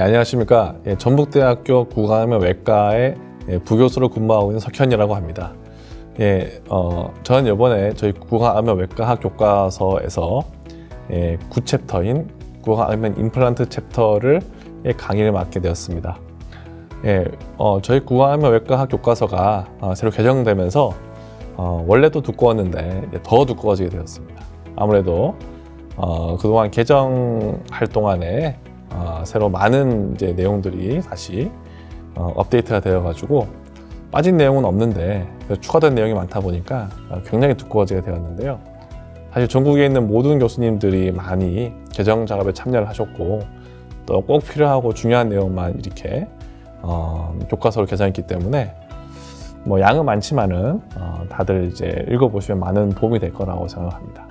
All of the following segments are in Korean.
예, 안녕하십니까. 예, 전북대학교 구강암외과의 예, 부교수로 근무하고 있는 석현이라고 합니다. 예, 어, 전 이번에 저희 구강암외과학 교과서에서 예, 9챕터인 구강암 임플란트 챕터를 예, 강의를 맡게 되었습니다. 예, 어, 저희 구강암외과학 교과서가 어, 새로 개정되면서 어, 원래도 두꺼웠는데 더 두꺼워지게 되었습니다. 아무래도 어, 그동안 개정할 동안에 새로 많은 이제 내용들이 다시 어, 업데이트가 되어가지고 빠진 내용은 없는데 추가된 내용이 많다 보니까 어, 굉장히 두꺼워지게 되었는데요. 사실 전국에 있는 모든 교수님들이 많이 개정 작업에 참여를 하셨고 또 꼭 필요하고 중요한 내용만 이렇게 어, 교과서로 개정했기 때문에 뭐 양은 많지만은 어, 다들 이제 읽어보시면 많은 도움이 될 거라고 생각합니다.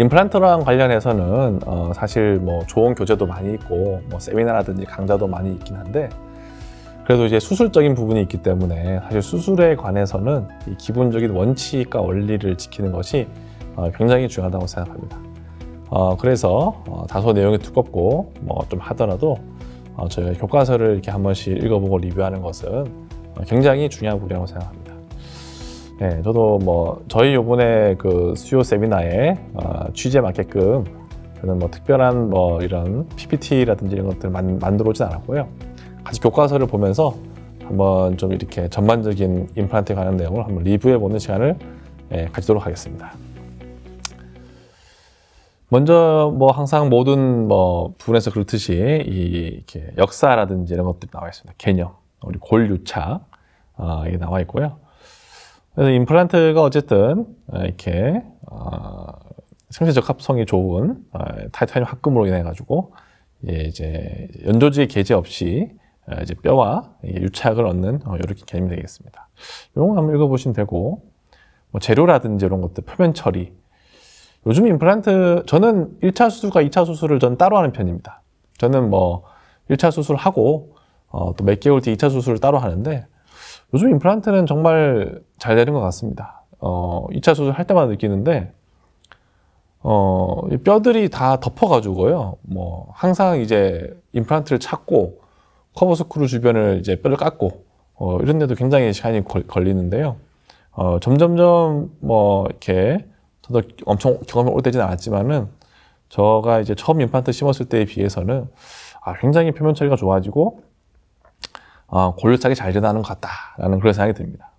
임플란트랑 관련해서는 어 사실 뭐 좋은 교재도 많이 있고 뭐 세미나라든지 강좌도 많이 있긴 한데 그래도 이제 수술적인 부분이 있기 때문에 사실 수술에 관해서는 기본적인 원칙과 원리를 지키는 것이 어 굉장히 중요하다고 생각합니다. 어 그래서 어 다소 내용이 두껍고 뭐 좀 하더라도 어 저희가 교과서를 이렇게 한 번씩 읽어보고 리뷰하는 것은 굉장히 중요한 부분이라고 생각합니다. 네, 저도 뭐 저희 요번에 그 수요 세미나에 어, 취재 맞게끔 저는 뭐 특별한 뭐 이런 PPT라든지 이런 것들을 만, 들어오진 않았고요. 같이 교과서를 보면서 한번 좀 이렇게 전반적인 임플란트에 관한 내용을 한번 리뷰해보는 시간을 예, 가지도록 하겠습니다. 먼저 뭐 항상 모든 뭐 부분에서 그렇듯이 이 이렇게 역사라든지 이런 것들이 나와 있습니다. 개념, 우리 골유차 어, 이게 나와 있고요. 그래서 임플란트가 어쨌든 아, 이렇게 아, 생체적 합성이 좋은 아, 타이타늄 합금으로 인해 가지고 이제 연조지의 개제 없이 이제 뼈와 유착을 얻는 이렇게 어, 개념이 되겠습니다. 이런 거 한번 읽어보시면 되고 뭐 재료라든지 이런 것들 표면 처리 요즘 임플란트 저는 1차 수술과 2차 수술을 전 따로 하는 편입니다. 저는 뭐 1차 수술하고 어, 또몇 개월 뒤 2차 수술을 따로 하는데 요즘 임플란트는 정말 잘 되는 것 같습니다. 어, 2차 수술할 때마다 느끼는데, 어, 뼈들이 다 덮어가지고요. 뭐, 항상 이제 임플란트를 찾고, 커버스크루 주변을 이제 뼈를 깎고, 어, 이런 데도 굉장히 시간이 걸, 리는데요 어, 점점점 뭐, 이렇게, 저도 엄청 경험이 오래되진 않았지만은, 저가 이제 처음 임플란트 심었을 때에 비해서는, 아, 굉장히 표면 처리가 좋아지고, 어, 아, 골격착이 잘되나는것 같다라는 그런 생각이 듭니다.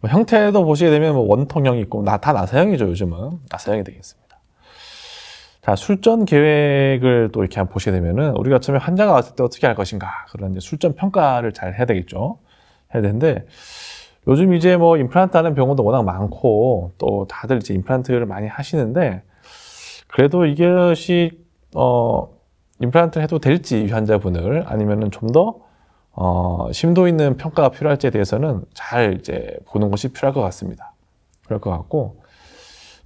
뭐 형태도 보시게 되면 뭐 원통형이 있고 나, 다 나사형이죠 요즘은 나사형이 되겠습니다. 자 술전 계획을 또 이렇게 보시게 되면은 우리가 처음에 환자가 왔을 때 어떻게 할 것인가 그런 이제 술전 평가를 잘 해야 되겠죠. 해야 되는데 요즘 이제 뭐 임플란트 하는 병원도 워낙 많고 또 다들 이제 임플란트를 많이 하시는데 그래도 이것이 어 임플란트를 해도 될지 이 환자분을 아니면은 좀더 어, 심도 있는 평가가 필요할지에 대해서는 잘 이제 보는 것이 필요할 것 같습니다. 그럴 것 같고,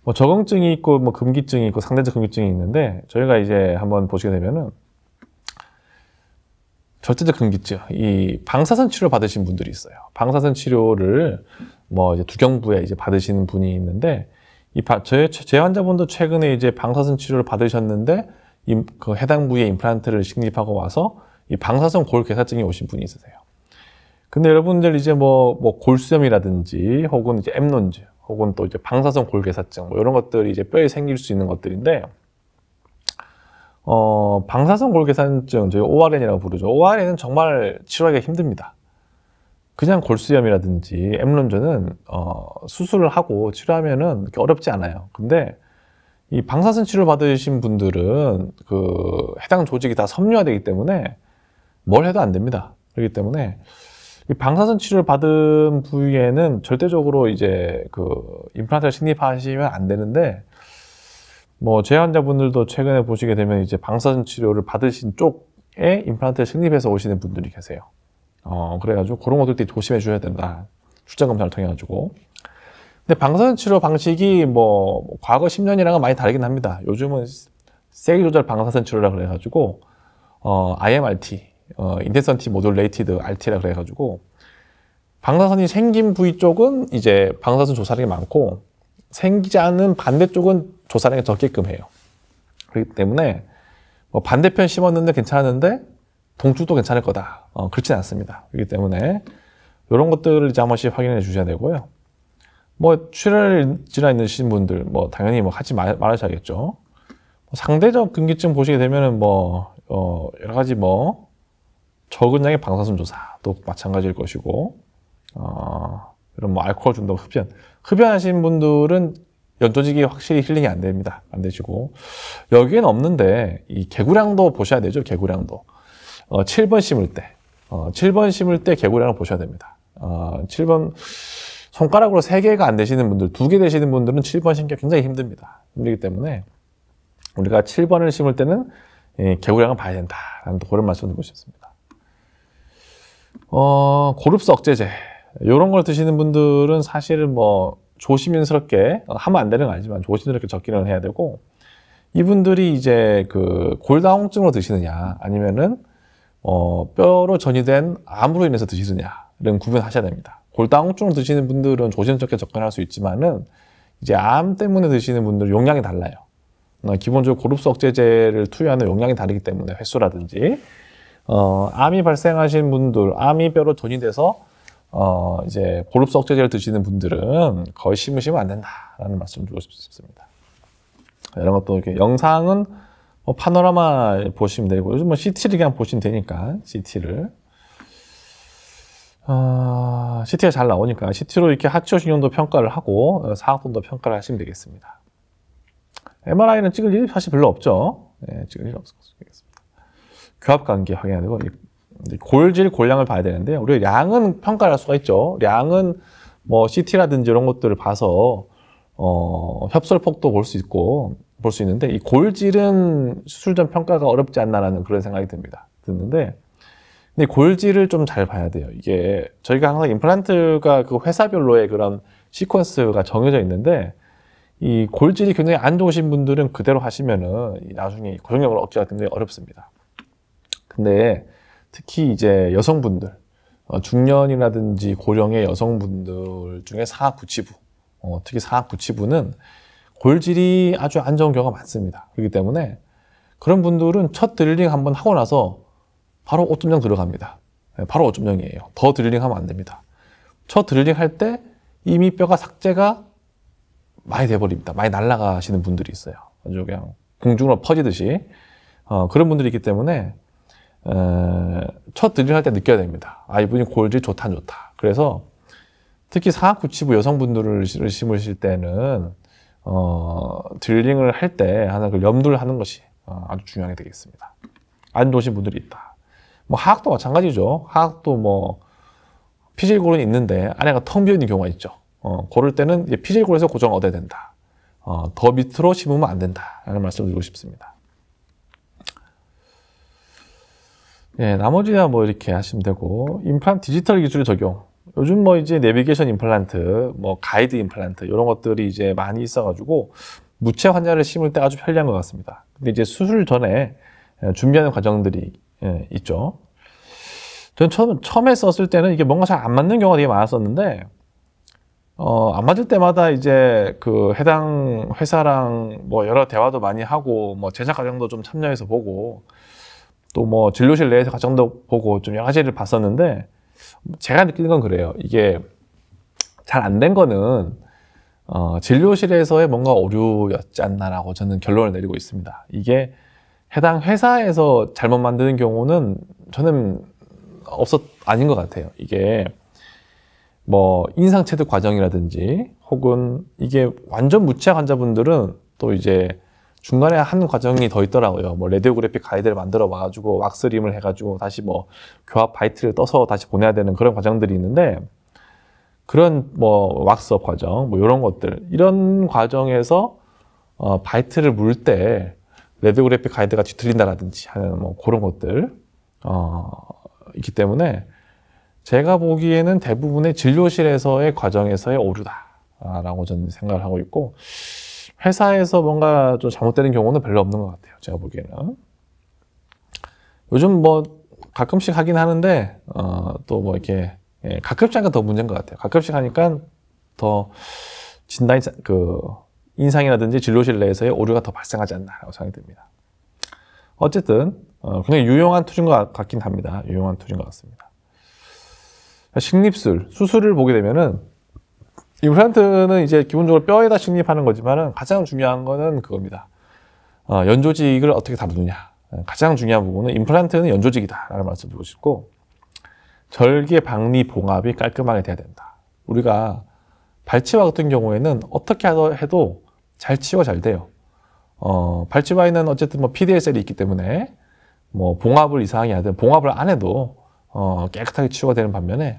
뭐 적응증이 있고, 뭐 금기증이 있고, 상대적 금기증이 있는데, 저희가 이제 한번 보시게 되면은, 절대적 금기증, 이 방사선 치료 받으신 분들이 있어요. 방사선 치료를 뭐 이제 두경부에 이제 받으시는 분이 있는데, 이 바, 저의, 제 환자분도 최근에 이제 방사선 치료를 받으셨는데, 이, 그 해당 부위에 임플란트를 식립하고 와서 이 방사성 골 괴사증이 오신 분이 있으세요. 근데 여러분들 이제 뭐, 뭐 골수염이라든지 혹은 이제 엠논즈 혹은 또 이제 방사성 골괴사증 뭐 이런 것들이 이제 뼈에 생길 수 있는 것들인데 어, 방사성 골괴사증 저희 ORN이라고 부르죠. ORN은 정말 치료하기가 힘듭니다. 그냥 골수염이라든지 엠론저는 어, 수술을 하고 치료하면은 어렵지 않아요. 근데 이 방사선 치료 받으신 분들은 그 해당 조직이 다 섬유화되기 때문에 뭘 해도 안 됩니다. 그렇기 때문에 이 방사선 치료를 받은 부위에는 절대적으로 이제 그 임플란트를 신입하시면 안 되는데 뭐제 환자분들도 최근에 보시게 되면 이제 방사선 치료를 받으신 쪽에 임플란트를 식립해서 오시는 분들이 계세요. 어 그래가지고 그런 것들도 조심해 주셔야 된다. 출장 검사를 통해 가지고. 근데 방사선 치료 방식이 뭐 과거 10년이랑은 많이 다르긴 합니다. 요즘은 세기 조절 방사선 치료라 그래가지고 어 IMRT 어, 인텐션티 모듈레이티드 RT라 그래가지고 방사선이 생긴 부위 쪽은 이제 방사선 조사량이 많고 생기지 않은 반대쪽은 조사량이 적게끔 해요. 그렇기 때문에 뭐 반대편 심었는데 괜찮은데 동쪽도 괜찮을 거다. 어, 그렇진 않습니다. 그렇기 때문에 이런 것들을 이제 한 번씩 확인해 주셔야 되고요. 뭐 출혈 질환 있으신 분들 뭐 당연히 뭐 하지 말, 말하셔야겠죠. 상대적 근기증 보시게 되면은 뭐 어, 여러 가지 뭐 적은 양의 방사선 조사도 마찬가지일 것이고 어, 이런 뭐 알코올 중독 흡연 흡연하신 분들은 연조직이 확실히 힐링이 안 됩니다 안 되시고 여기엔 없는데 이 개구량도 보셔야 되죠 개구량도 어, 7번 심을 때 어, 7번 심을 때 개구량을 보셔야 됩니다 어, 7번 손가락으로 3개가 안 되시는 분들 2개 되시는 분들은 7번 심기 굉장히 힘듭니다 힘들기 때문에 우리가 7번을 심을 때는 개구량을 봐야 된다라는 그런 말씀을 드리고 싶습니다 어, 고급스 억제제. 요런걸 드시는 분들은 사실은 뭐 조심스럽게 하면 안 되는 거 아니지만 조심스럽게 접근을 해야 되고 이분들이 이제 그 골다공증으로 드시느냐 아니면은 어, 뼈로 전이된 암으로 인해서 드시느냐는 구분하셔야 됩니다. 골다공증으로 드시는 분들은 조심스럽게 접근할 수 있지만은 이제 암 때문에 드시는 분들 용량이 달라요. 어, 기본적으로 고급수 억제제를 투여하는 용량이 다르기 때문에 횟수라든지 어, 암이 발생하신 분들, 암이 뼈로 돈이 돼서 어, 이제 고릅석제제를 드시는 분들은 거의 심으시면 안 된다라는 말씀 드리고 싶습니다. 이런 것도 이렇게 영상은 뭐 파노라마 보시면 되고 요즘 뭐 CT를 그냥 보시면 되니까 CT를 어, CT가 잘 나오니까 CT로 이렇게 하치오신경도 평가를 하고 사학분도 평가를 하시면 되겠습니다. MRI는 찍을 일이 사실 별로 없죠. 네, 찍을 일이 없을 것 같습니다. 교합 관계 확인하는 거 골질 골량을 봐야 되는데 우리 양은 평가할 수가 있죠. 양은 뭐 CT라든지 이런 것들을 봐서 어, 협설폭도 볼 수 있고 볼 수 있는데 이 골질은 수술 전 평가가 어렵지 않나라는 그런 생각이 듭니다. 듣는데 근데 골질을 좀 잘 봐야 돼요. 이게 저희가 항상 임플란트가 그 회사별로의 그런 시퀀스가 정해져 있는데 이 골질이 굉장히 안 좋으신 분들은 그대로 하시면은 나중에 고정력을 얻기가 굉장히 어렵습니다. 근데 특히 이제 여성분들, 어, 중년이라든지 고령의 여성분들 중에 사학구치부, 어, 특히 사학구치부는 골질이 아주 안 좋은 경우가 많습니다. 그렇기 때문에 그런 분들은 첫 드릴링 한번 하고 나서 바로 5.0 들어갑니다. 네, 바로 5.0이에요. 더 드릴링 하면 안 됩니다. 첫 드릴링 할 때 이미 뼈가 삭제가 많이 돼버립니다. 많이 날아가시는 분들이 있어요. 아주 그냥 공중으로 퍼지듯이. 어, 그런 분들이 있기 때문에 첫 드릴할 때 느껴야 됩니다. 아 이분이 골질 좋다 좋다. 그래서 특히 4구치부 여성분들을 심으실 때는 어, 드릴링을 할 때 하나 그 염두를 하는 것이 어, 아주 중요하게 되겠습니다. 안 좋으신 분들이 있다. 뭐 하악도 마찬가지죠. 하악도 뭐 피질골은 있는데 안에가 텅 비어 있는 경우가 있죠. 어, 고를 때는 피질골에서 고정 얻어야 된다. 어, 더 밑으로 심으면 안 된다. 라는 말씀을 드리고 싶습니다. 예, 나머지야 뭐 이렇게 하시면 되고 임플란트 디지털 기술 의 적용 요즘 뭐 이제 내비게이션 임플란트 뭐 가이드 임플란트 이런 것들이 이제 많이 있어 가지고 무채 환자를 심을 때 아주 편리한 것 같습니다 근데 이제 수술 전에 예, 준비하는 과정들이 예, 있죠 전 처음, 처음에 썼을 때는 이게 뭔가 잘 안 맞는 경우가 되게 많았었는데 어, 안 맞을 때마다 이제 그 해당 회사랑 뭐 여러 대화도 많이 하고 뭐 제작 과정도 좀 참여해서 보고 또뭐 진료실 내에서 가정도 보고 좀 여러 가지를 봤었는데 제가 느끼는 건 그래요. 이게 잘 안 된 거는 어, 진료실에서의 뭔가 오류였지 않나라고 저는 결론을 내리고 있습니다. 이게 해당 회사에서 잘못 만드는 경우는 저는 없었 아닌 것 같아요. 이게 뭐 인상 체득 과정이라든지 혹은 이게 완전 무취한 환자분들은 또 이제 중간에 한 과정이 더 있더라고요. 뭐 레디오그래픽 가이드를 만들어 와가지고 왁스림을 해가지고 다시 뭐 교합 바이트를 떠서 다시 보내야 되는 그런 과정들이 있는데 그런 뭐 왁스업 과정 뭐 이런 것들 이런 과정에서 어, 바이트를 물 때 레디오그래픽 가이드가 뒤틀린다라든지 하는 뭐 그런 것들 어, 있기 때문에 제가 보기에는 대부분의 진료실에서의 과정에서의 오류다라고 저는 생각을 하고 있고. 회사에서 뭔가 좀 잘못되는 경우는 별로 없는 것 같아요. 제가 보기에는. 요즘 뭐 가끔씩 하긴 하는데, 어, 또뭐 이렇게, 예, 가끔씩 하니까 더 문제인 것 같아요. 가끔씩 하니까 더진단 그, 인상이라든지 진료실 내에서의 오류가 더 발생하지 않나라고 생각이 듭니다. 어쨌든, 어, 굉장히 유용한 툴인 것 같긴 합니다. 유용한 툴인 것 같습니다. 식립술, 수술을 보게 되면은 임플란트는 이제 기본적으로 뼈에다 식립하는 거지만 가장 중요한 거는 그겁니다. 어, 연조직을 어떻게 다루느냐. 예, 가장 중요한 부분은 임플란트는 연조직이다라는 말씀 드리고 싶고 절개 박리 봉합이 깔끔하게 돼야 된다. 우리가 발치와 같은 경우에는 어떻게 해도 잘 치워 잘 돼요. 어, 발치와에는 어쨌든 뭐 PDSL이 있기 때문에 뭐 봉합을 이상하게 하든 봉합을 안 해도 어, 깨끗하게 치워가 되는 반면에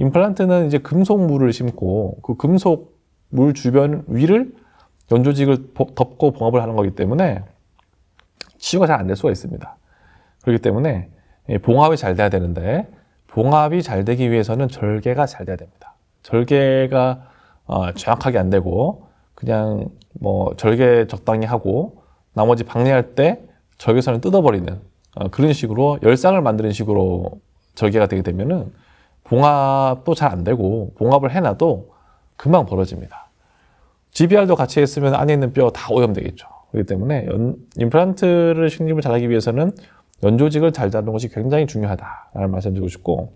임플란트는 이제 금속물을 심고 그 금속물 주변 위를 연조직을 덮고 봉합을 하는 거기 때문에 치유가 잘 안 될 수가 있습니다. 그렇기 때문에 봉합이 잘 돼야 되는데 봉합이 잘 되기 위해서는 절개가 잘 돼야 됩니다. 절개가 어, 정확하게 안 되고 그냥 뭐 절개 적당히 하고 나머지 방해할 때 절개선을 뜯어버리는 어, 그런 식으로 열상을 만드는 식으로 절개가 되게 되면은 봉합도 잘 안 되고 봉합을 해놔도 금방 벌어집니다. GBR도 같이 했으면 안에 있는 뼈 다 오염되겠죠. 그렇기 때문에 연, 임플란트를 식립을 잘하기 위해서는 연조직을 잘 잡는 것이 굉장히 중요하다라는 말씀드리고 싶고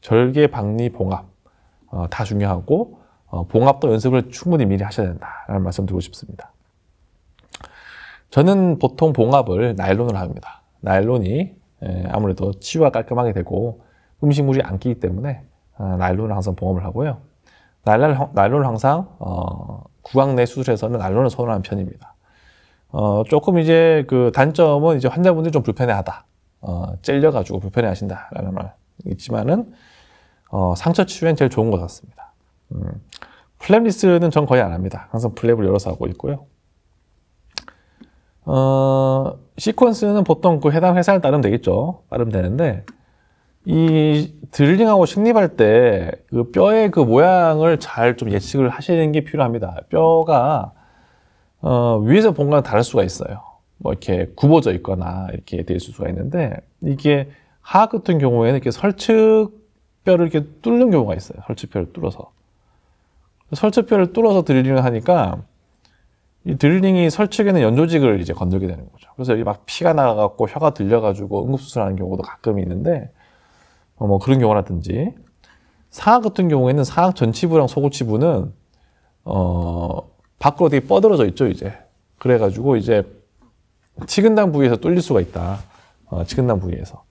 절개, 박리, 봉합 어, 다 중요하고 어, 봉합도 연습을 충분히 미리 하셔야 된다라는 말씀드리고 싶습니다. 저는 보통 봉합을 나일론으로 합니다. 나일론이 아무래도 치유가 깔끔하게 되고 음식물이 안 끼기 때문에 난로를 아, 항상 봉험을 하고요. 난로를, 난로를 항상 어, 구강 내 수술에서는 난로를 선호하는 편입니다. 어, 조금 이제 그 단점은 이제 환자분들이 좀 불편해하다. 어, 찔려가지고 불편해하신다라는 말 있지만은 어, 상처 치유엔 제일 좋은 것 같습니다. 음, 플랩 리스는 전 거의 안 합니다. 항상 플랩을 열어서 하고 있고요. 어, 시퀀스는 보통 그 해당 회사를 따르면 되겠죠. 따르면 되는데 이 드릴링하고 식립할 때그 뼈의 그 모양을 잘 좀 예측을 하시는 게 필요합니다. 뼈가 어, 위에서 본 거랑 다를 수가 있어요. 뭐 이렇게 굽어져 있거나 이렇게 돼 있을 수가 있는데 이게 하악 같은 경우에는 이렇게 설측 뼈를 이렇게 뚫는 경우가 있어요. 설측 뼈를 뚫어서 설측 뼈를 뚫어서 드릴링을 하니까 이 드릴링이 설측에는 연조직을 이제 건들게 되는 거죠. 그래서 여기 막 피가 나가고 혀가 들려가지고 응급수술하는 경우도 가끔 있는데 어, 뭐 그런 경우라든지 사학 같은 경우에는 사학 전치부랑 소고치부는 어 밖으로 되게 뻗어져 있죠 이제 그래가지고 이제 치근당 부위에서 뚫릴 수가 있다 어, 치근당 부위에서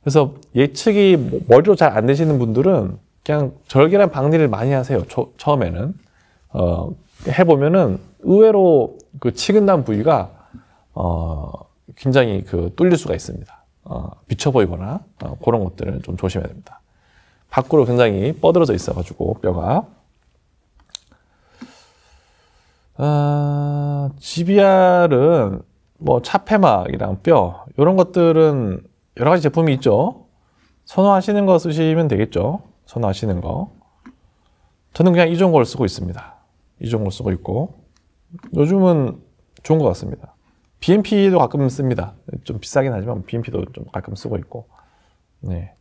그래서 예측이 뭐 머리로 잘 안 되시는 분들은 그냥 절개란방리를 많이 하세요 초, 처음에는 어, 해보면은 의외로 그치근당 부위가 어, 굉장히 그 뚫릴 수가 있습니다. 어, 비쳐 보이거나 어, 그런 것들을 좀 조심해야 됩니다. 밖으로 굉장히 뻗어져 있어가지고 뼈가 아, GBR은 뭐 차폐막이랑 뼈 이런 것들은 여러 가지 제품이 있죠. 선호하시는 거 쓰시면 되겠죠. 선호하시는 거. 저는 그냥 이종걸 쓰고 있습니다. 이종걸 쓰고 있고 요즘은 좋은 것 같습니다. BMP도 가끔 씁니다. 좀 비싸긴 하지만 BMP도 좀 가끔 쓰고 있고. 네.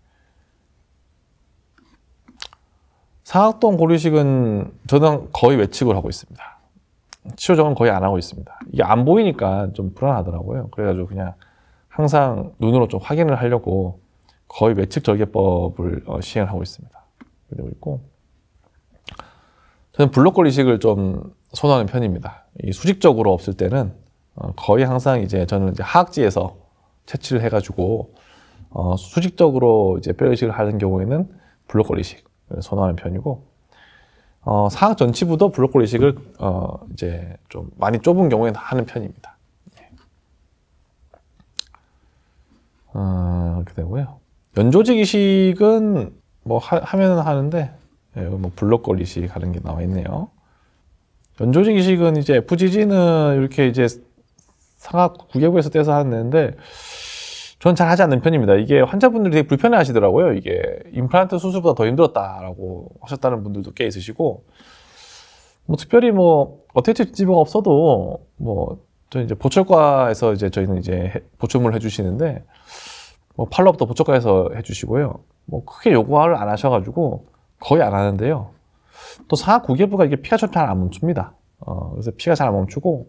사학동 고리식은 저는 거의 외측을 하고 있습니다. 치료정은 거의 안 하고 있습니다. 이게 안 보이니까 좀 불안하더라고요. 그래가지고 그냥 항상 눈으로 좀 확인을 하려고 거의 외측 절개법을 어, 시행을 하고 있습니다. 그리고 있고 저는 블록골 리식을좀 선호하는 편입니다. 수직적으로 없을 때는 어, 거의 항상 이제 저는 이제 하악지에서 채취를 해가지고 어, 수직적으로 이제 뼈 이식을 하는 경우에는 블록골 이식을 선호하는 편이고 어, 사학 전치부도 블록골 이식을 어, 이제 좀 많이 좁은 경우에 하는 편입니다. 예. 어, 그렇게 되고요. 연조직 이식은 뭐 하, 면은 하는데 예, 뭐블록걸 이식 하는 게 나와 있네요. 연조직 이식은 이제 FGG는 이렇게 이제 상하 구개구에서 떼서 하는데 저는 잘 하지 않는 편입니다. 이게 환자분들이 되게 불편해 하시더라고요. 이게 임플란트 수술보다 더 힘들었다라고 하셨다는 분들도 꽤 있으시고 뭐 특별히 뭐 어태치 지방 없어도 뭐저 이제 보철과에서 이제 저희는 이제 보충을 해주시는데 뭐 팔로업도 보철과에서 해주시고요. 뭐 크게 요구를 안 하셔가지고 거의 안 하는데요. 또 상하 구개부가 이게 피가 좀 잘안 멈춥니다. 어, 그래서 피가 잘 안 멈추고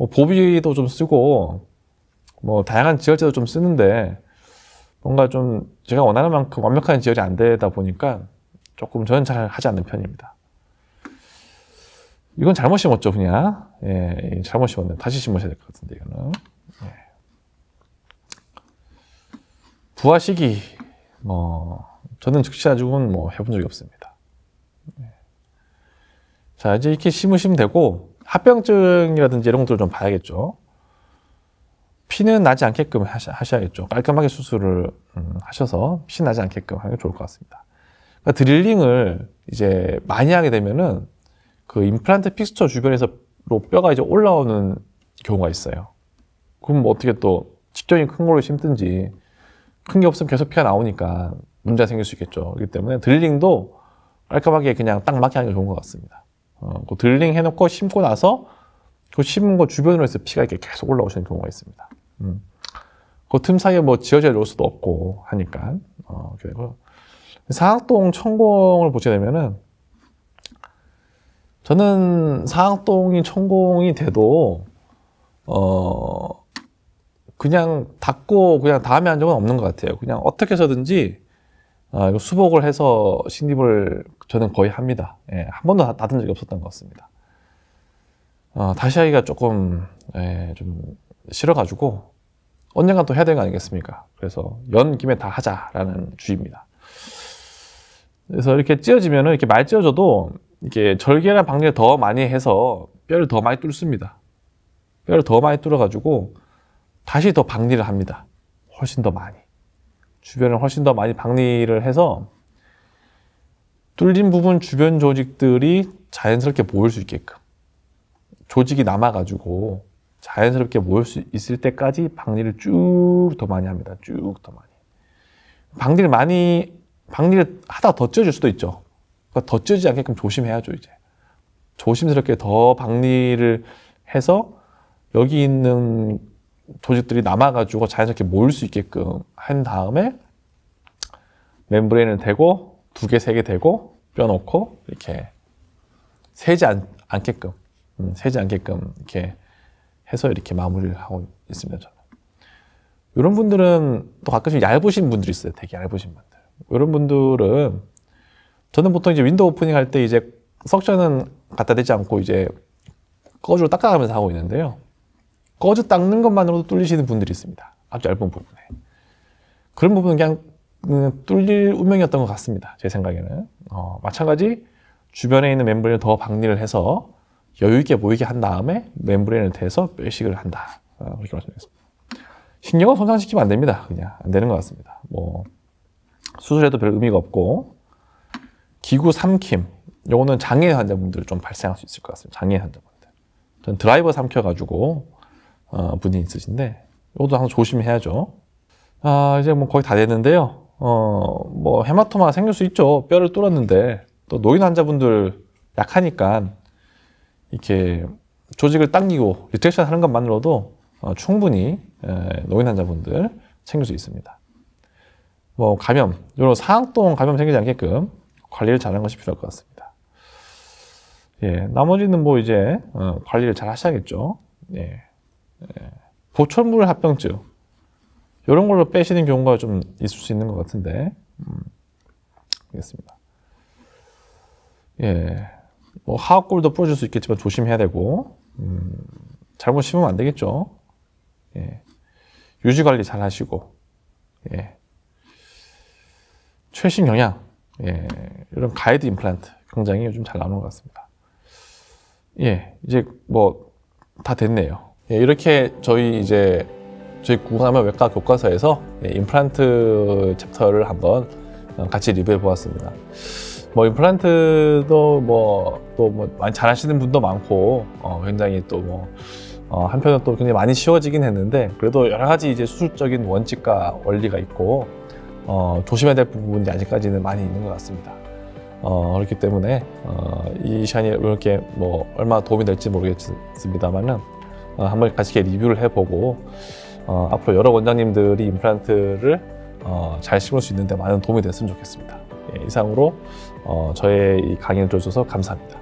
뭐 보비도 좀 쓰고 뭐 다양한 지열제도좀 쓰는데 뭔가 좀 제가 원하는 만큼 완벽한 지열이안 되다 보니까 조금 저는 잘 하지 않는 편입니다. 이건 잘못 심었죠, 그냥. 예, 잘못 심었네. 다시 심으셔야 될 것 같은데, 이거는. 예. 부화 시기, 뭐, 저는 즉시아죽은 뭐 해본 적이 없습니다. 예. 자, 이제 이렇게 심으시면 되고, 합병증이라든지 이런 것들을 좀 봐야겠죠. 피는 나지 않게끔 하셔, 야겠죠 깔끔하게 수술을 음, 하셔서 피 나지 않게끔 하는 게 좋을 것 같습니다. 그러니까 드릴링을 이제 많이 하게 되면은 그 임플란트 픽스처 주변에서 로 뼈가 이제 올라오는 경우가 있어요. 그럼 뭐 어떻게 또 직전이 큰 걸로 심든지 큰 게 없으면 계속 피가 나오니까 문제가 생길 수 있겠죠. 그렇기 때문에 드릴링도 깔끔하게 그냥 딱 맞게 하는 게 좋은 것 같습니다. 어, 그 들링 해놓고 심고 나서 그 심은 거 주변으로 해서 피가 이렇게 계속 올라오시는 경우가 있습니다. 음. 그틈 사이에 뭐 지어져야 올 수도 없고 하니까 어, 그리고 사학동 천공을 보게 되면은 저는 사학동이 천공이 돼도 어 그냥 닫고 그냥 다음에 한 적은 없는 것 같아요. 그냥 어떻게 서든지 어, 수복을 해서 신입을 저는 거의 합니다. 예, 한 번도 닫은 적이 없었던 것 같습니다. 어, 다시 하기가 조금 예, 좀 싫어가지고 언젠간 또 해야 되는 거 아니겠습니까? 그래서 연 김에 다 하자라는 주의입니다. 그래서 이렇게 찢어지면은 이렇게 말찢어져도이게 절개나 방리를 더 많이 해서 뼈를 더 많이 뚫습니다. 뼈를 더 많이 뚫어가지고 다시 더 방리를 합니다. 훨씬 더 많이. 주변을 훨씬 더 많이 박리를 해서 뚫린 부분 주변 조직들이 자연스럽게 모일 수 있게끔 조직이 남아가지고 자연스럽게 모일 수 있을 때까지 박리를 쭉 더 많이 합니다. 쭉 더 많이. 박리를 많이 박리를 하다 덧져질 수도 있죠. 그러니까 덧져지 않게끔 조심해야죠 이제. 조심스럽게 더 박리를 해서 여기 있는 조직들이 남아가지고 자연스럽게 모일 수 있게끔 한 다음에 멤브레인을 대고 두 개, 세 개 대고 뼈 넣고 이렇게 세지 않, 않게끔 음, 새지 않게끔 이렇게 해서 이렇게 마무리를 하고 있습니다. 저는. 이런 분들은 또 가끔씩 얇으신 분들이 있어요. 되게 얇으신 분들. 이런 분들은 저는 보통 이제 윈도우 오프닝 할 때 이제 석션은 갖다 대지 않고 이제 거주로 닦아가면서 하고 있는데요. 꺼져 닦는 것만으로도 뚫리시는 분들이 있습니다. 아주 얇은 부분에. 그런 부분은 그냥 음, 뚫릴 운명이었던 것 같습니다. 제 생각에는. 어, 마찬가지 주변에 있는 멤브레인을 더 박리를 해서 여유있게 보이게 한 다음에 멤브레인을 대서 뼈식을 한다. 어, 그렇게 말씀드리겠습니다. 신경은 손상시키면 안 됩니다. 그냥 안 되는 것 같습니다. 뭐 수술해도 별 의미가 없고 기구 삼킴 요거는 장애 환자분들 좀 발생할 수 있을 것 같습니다. 장애 환자분들. 전 드라이버 삼켜가지고 어, 분이 있으신데 이것도 항상 조심해야죠. 아 이제 뭐 거의 다 됐는데요. 어뭐 헤마토마 생길 수 있죠. 뼈를 뚫었는데 또 노인 환자분들 약하니까 이렇게 조직을 당기고 리텍션 하는 것만으로도 어, 충분히 에, 노인 환자분들 챙길 수 있습니다. 뭐 감염 이런 상악동 감염 생기지 않게끔 관리를 잘하는 것이 필요할 것 같습니다. 예, 나머지는 뭐 이제 어, 관리를 잘 하셔야겠죠. 예. 예. 보철물 합병증 이런 걸로 빼시는 경우가 좀 있을 수 있는 것 같은데 음. 알겠습니다. 예, 뭐 하악골도 부러질 수 있겠지만 조심해야 되고 음, 잘못 심으면 안 되겠죠. 예, 유지 관리 잘 하시고 예, 최신 영양 예, 이런 가이드 임플란트 굉장히 요즘 잘 나오는 것 같습니다. 예, 이제 뭐 다 됐네요. 예, 이렇게 저희 이제 저희 구강암 외과 교과서에서 예, 임플란트 챕터를 한번 어, 같이 리뷰해 보았습니다. 뭐 임플란트도 뭐 또뭐 뭐 많이 잘하시는 분도 많고 어 굉장히 또뭐 어 한편은 또 굉장히 많이 쉬워지긴 했는데 그래도 여러 가지 이제 수술적인 원칙과 원리가 있고 어 조심해야 될 부분이 아직까지는 많이 있는 것 같습니다. 어 그렇기 때문에 어, 이 시간이 이렇게 뭐얼마 도움이 될지 모르겠습니다만은 어, 한 번 같이 이렇게 리뷰를 해보고 어, 앞으로 여러 원장님들이 임플란트를 어, 잘 심을 수 있는데 많은 도움이 됐으면 좋겠습니다. 예, 이상으로 어, 저의 이 강의를 들어주셔서 감사합니다.